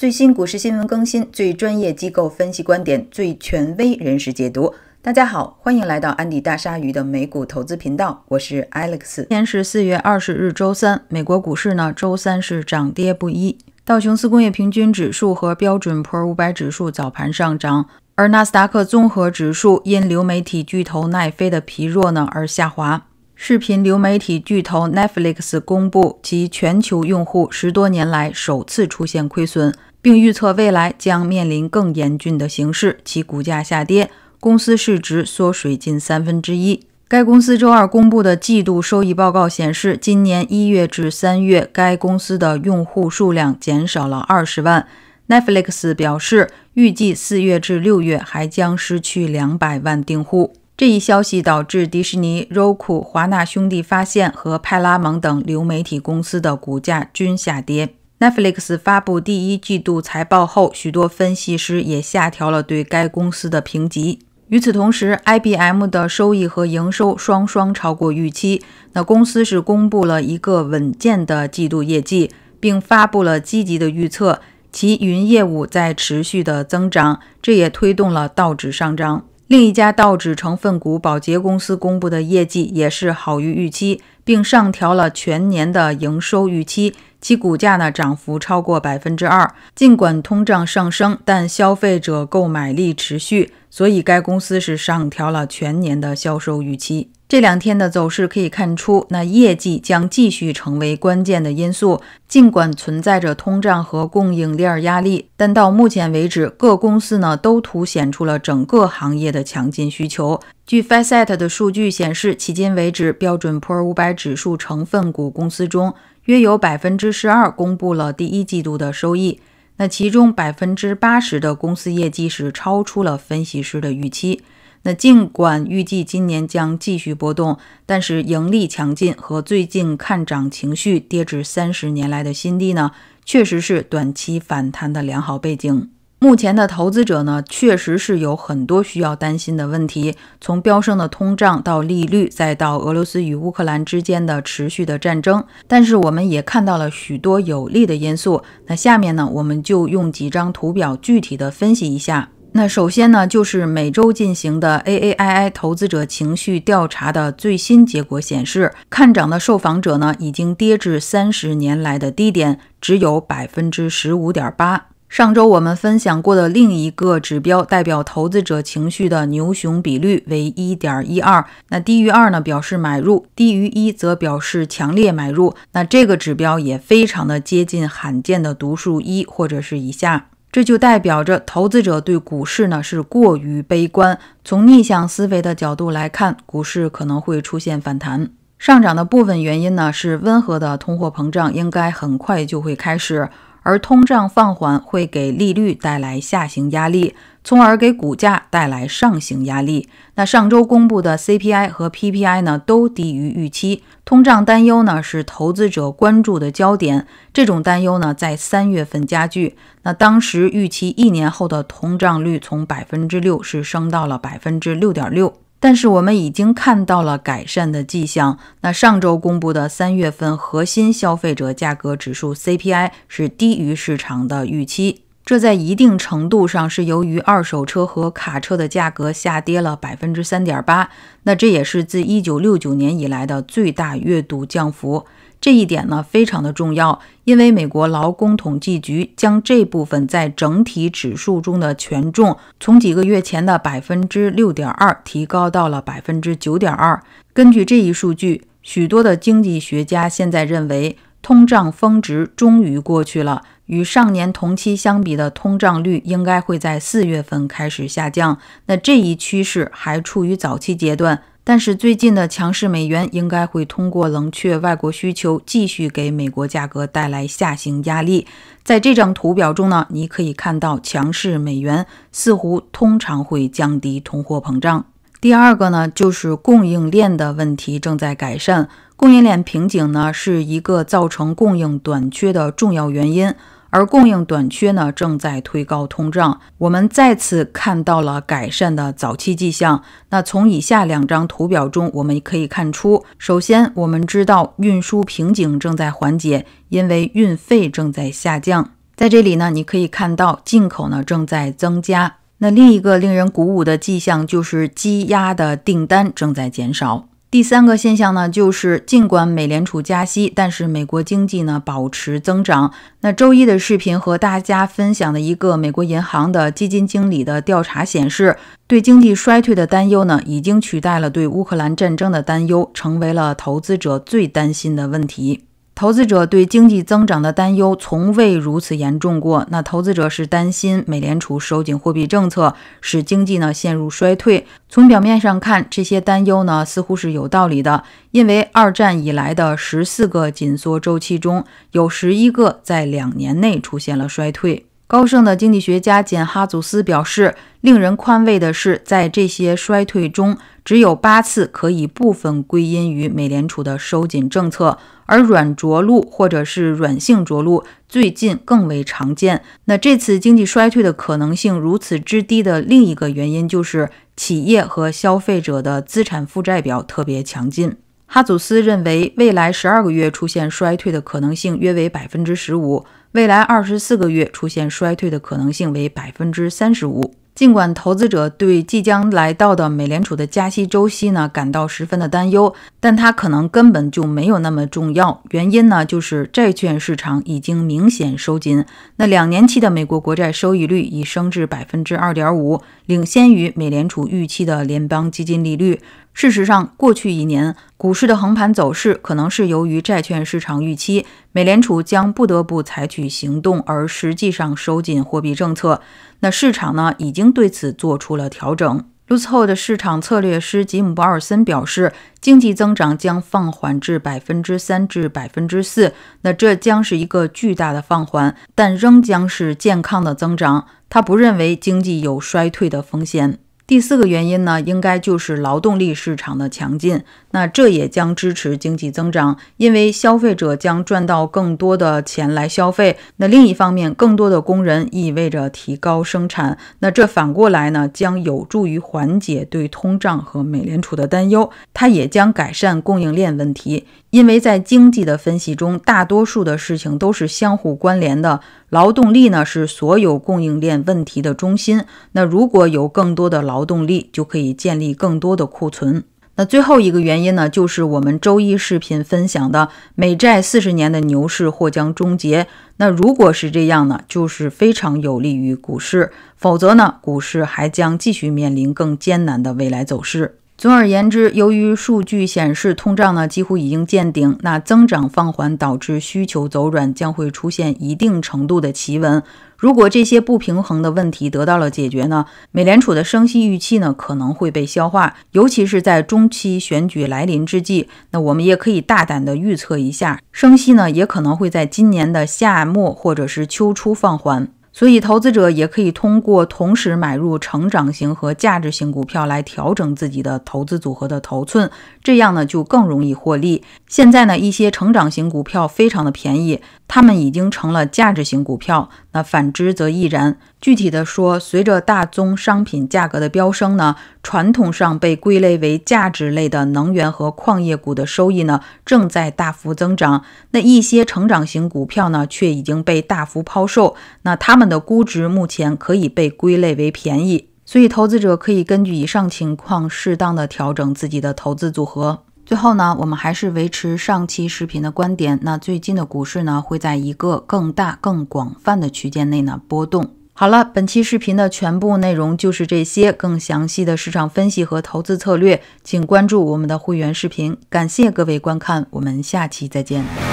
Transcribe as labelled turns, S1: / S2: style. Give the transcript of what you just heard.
S1: 最新股市新闻更新，最专业机构分析观点，最权威人士解读。大家好，欢迎来到安迪大鲨鱼的美股投资频道，我是 Alex。今天是四月二十日，周三，美国股市呢，周三是涨跌不一。道琼斯工业平均指数和标准普尔五百指数早盘上涨，而纳斯达克综合指数因流媒体巨头奈飞的疲弱呢而下滑。视频流媒体巨头 Netflix 公布其全球用户十多年来首次出现亏损，并预测未来将面临更严峻的形势，其股价下跌，公司市值缩水近三分之一。该公司周二公布的季度收益报告显示，今年一月至三月，该公司的用户数量减少了二十万。Netflix 表示，预计四月至六月还将失去两百万订户。这一消息导致迪士尼、Roku、华纳兄弟、发现和派拉蒙等流媒体公司的股价均下跌。Netflix 发布第一季度财报后，许多分析师也下调了对该公司的评级。与此同时，IBM 的收益和营收双双超过预期，那公司是公布了一个稳健的季度业绩，并发布了积极的预测。其云业务在持续的增长，这也推动了道指上涨。另一家道指成分股宝洁公司公布的业绩也是好于预期，并上调了全年的营收预期，其股价呢涨幅超过百分之二。尽管通胀上升，但消费者购买力持续，所以该公司是上调了全年的销售预期。这两天的走势可以看出，那业绩将继续成为关键的因素。尽管存在着通胀和供应链压力，但到目前为止，各公司呢都凸显出了整个行业的强劲需求。据 f i s e t 的数据显示，迄今为止，标准普尔五百指数成分股公司中，约有百分之十二公布了第一季度的收益。那其中百分之八十的公司业绩是超出了分析师的预期。那尽管预计今年将继续波动，但是盈利强劲和最近看涨情绪跌至三十年来的新低呢，确实是短期反弹的良好背景。目前的投资者呢，确实是有很多需要担心的问题，从飙升的通胀到利率，再到俄罗斯与乌克兰之间的持续的战争。但是我们也看到了许多有利的因素。那下面呢，我们就用几张图表具体的分析一下。那首先呢，就是每周进行的 A A I I 投资者情绪调查的最新结果显示，看涨的受访者呢已经跌至三十年来的低点，只有百分之十五点八。上周我们分享过的另一个指标，代表投资者情绪的牛熊比率为一点一二，那低于二呢，表示买入；低于一则表示强烈买入。那这个指标也非常的接近罕见的读数一或者是以下。这就代表着投资者对股市呢是过于悲观。从逆向思维的角度来看，股市可能会出现反弹上涨的部分原因呢是温和的通货膨胀应该很快就会开始。而通胀放缓会给利率带来下行压力，从而给股价带来上行压力。那上周公布的 CPI 和 PPI 呢，都低于预期，通胀担忧呢是投资者关注的焦点。这种担忧呢在三月份加剧，那当时预期一年后的通胀率从百分之六是升到了百分之六点六。但是我们已经看到了改善的迹象。那上周公布的三月份核心消费者价格指数 CPI 是低于市场的预期，这在一定程度上是由于二手车和卡车的价格下跌了百分之三点八。那这也是自一九六九年以来的最大月度降幅。这一点呢非常的重要，因为美国劳工统计局将这部分在整体指数中的权重从几个月前的百分之六点二提高到了百分之九点二。根据这一数据，许多的经济学家现在认为通胀峰值终于过去了，与上年同期相比的通胀率应该会在四月份开始下降。那这一趋势还处于早期阶段。但是最近的强势美元应该会通过冷却外国需求，继续给美国价格带来下行压力。在这张图表中呢，你可以看到强势美元似乎通常会降低通货膨胀。第二个呢，就是供应链的问题正在改善。供应链瓶颈呢，是一个造成供应短缺的重要原因。而供应短缺呢，正在推高通胀。我们再次看到了改善的早期迹象。那从以下两张图表中，我们可以看出，首先我们知道运输瓶颈正在缓解，因为运费正在下降。在这里呢，你可以看到进口呢正在增加。那另一个令人鼓舞的迹象就是积压的订单正在减少。第三个现象呢，就是尽管美联储加息，但是美国经济呢保持增长。那周一的视频和大家分享的一个美国银行的基金经理的调查显示，对经济衰退的担忧呢，已经取代了对乌克兰战争的担忧，成为了投资者最担心的问题。投资者对经济增长的担忧从未如此严重过。那投资者是担心美联储收紧货币政策，使经济呢陷入衰退。从表面上看，这些担忧呢似乎是有道理的，因为二战以来的十四个紧缩周期中，有十一个在两年内出现了衰退。高盛的经济学家简·哈祖斯表示，令人宽慰的是，在这些衰退中，只有八次可以部分归因于美联储的收紧政策，而软着陆或者是软性着陆最近更为常见。那这次经济衰退的可能性如此之低的另一个原因就是企业和消费者的资产负债表特别强劲。哈祖斯认为，未来十二个月出现衰退的可能性约为百分之十五。未来二十四个月出现衰退的可能性为百分之三十五。尽管投资者对即将来到的美联储的加息周期呢感到十分的担忧，但它可能根本就没有那么重要。原因呢就是债券市场已经明显收紧，那两年期的美国国债收益率已升至百分之二点五，领先于美联储预期的联邦基金利率。事实上，过去一年股市的横盘走势可能是由于债券市场预期美联储将不得不采取行动而实际上收紧货币政策。那市场呢已经对此做出了调整。l u s o 的市场策略师吉姆·鲍尔森表示，经济增长将放缓至百分之三至百分之四，那这将是一个巨大的放缓，但仍将是健康的增长。他不认为经济有衰退的风险。第四个原因呢，应该就是劳动力市场的强劲，那这也将支持经济增长，因为消费者将赚到更多的钱来消费。那另一方面，更多的工人意味着提高生产，那这反过来呢，将有助于缓解对通胀和美联储的担忧。它也将改善供应链问题，因为在经济的分析中，大多数的事情都是相互关联的。劳动力呢，是所有供应链问题的中心。那如果有更多的劳劳动力就可以建立更多的库存。那最后一个原因呢，就是我们周一视频分享的美债四十年的牛市或将终结。那如果是这样呢，就是非常有利于股市；否则呢，股市还将继续面临更艰难的未来走势。总而言之，由于数据显示通胀呢几乎已经见顶，那增长放缓导致需求走软，将会出现一定程度的企稳。如果这些不平衡的问题得到了解决呢？美联储的升息预期呢可能会被消化，尤其是在中期选举来临之际。那我们也可以大胆的预测一下，升息呢也可能会在今年的夏末或者是秋初放缓。所以，投资者也可以通过同时买入成长型和价值型股票来调整自己的投资组合的头寸，这样呢就更容易获利。现在呢，一些成长型股票非常的便宜，它们已经成了价值型股票。那反之则亦然。具体的说，随着大宗商品价格的飙升呢，传统上被归类为价值类的能源和矿业股的收益呢正在大幅增长。那一些成长型股票呢却已经被大幅抛售，那他们的估值目前可以被归类为便宜。所以，投资者可以根据以上情况适当的调整自己的投资组合。最后呢，我们还是维持上期视频的观点。那最近的股市呢，会在一个更大、更广泛的区间内呢波动。好了，本期视频的全部内容就是这些。更详细的市场分析和投资策略，请关注我们的会员视频。感谢各位观看，我们下期再见。